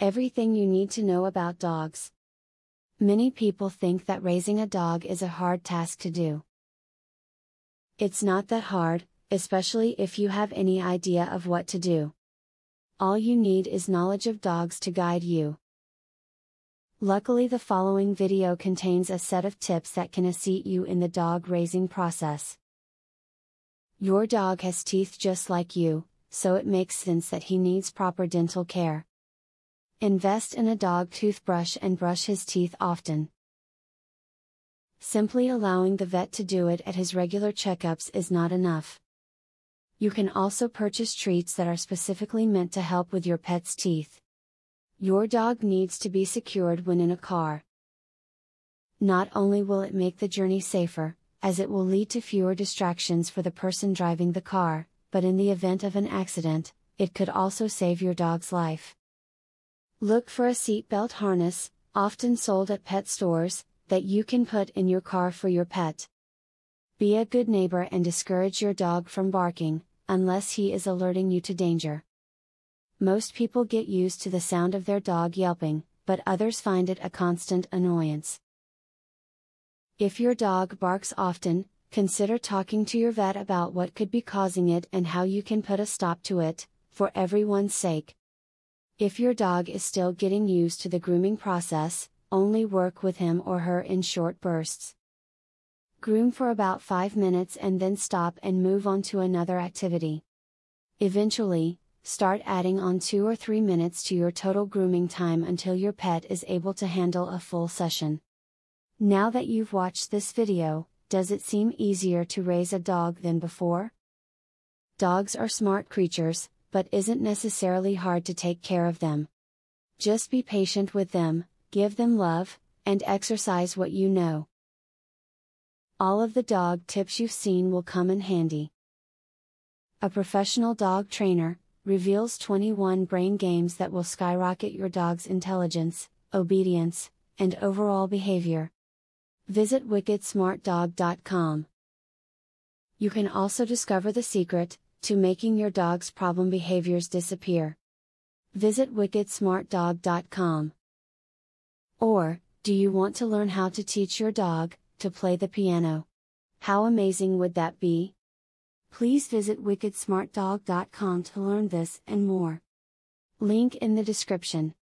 Everything you need to know about dogs. Many people think that raising a dog is a hard task to do. It's not that hard, especially if you have any idea of what to do. All you need is knowledge of dogs to guide you. Luckily, the following video contains a set of tips that can assist you in the dog raising process. Your dog has teeth just like you, so it makes sense that he needs proper dental care. Invest in a dog toothbrush and brush his teeth often. Simply allowing the vet to do it at his regular checkups is not enough. You can also purchase treats that are specifically meant to help with your pet's teeth. Your dog needs to be secured when in a car. Not only will it make the journey safer, as it will lead to fewer distractions for the person driving the car, but in the event of an accident, it could also save your dog's life. Look for a seatbelt harness, often sold at pet stores, that you can put in your car for your pet. Be a good neighbor and discourage your dog from barking, unless he is alerting you to danger. Most people get used to the sound of their dog yelping, but others find it a constant annoyance. If your dog barks often, consider talking to your vet about what could be causing it and how you can put a stop to it, for everyone's sake. If your dog is still getting used to the grooming process, only work with him or her in short bursts. Groom for about 5 minutes and then stop and move on to another activity. Eventually, start adding on 2 or 3 minutes to your total grooming time until your pet is able to handle a full session. Now that you've watched this video, does it seem easier to raise a dog than before? Dogs are smart creatures, but isn't necessarily hard to take care of them. Just be patient with them, give them love, and exercise what you know. All of the dog tips you've seen will come in handy. A professional dog trainer reveals 21 brain games that will skyrocket your dog's intelligence, obedience, and overall behavior. Visit wickedsmartdog.com. You can also discover the secret to making your dog's problem behaviors disappear. Visit wickedsmartdog.com. Or, do you want to learn how to teach your dog to play the piano? How amazing would that be? Please visit wickedsmartdog.com to learn this and more. Link in the description.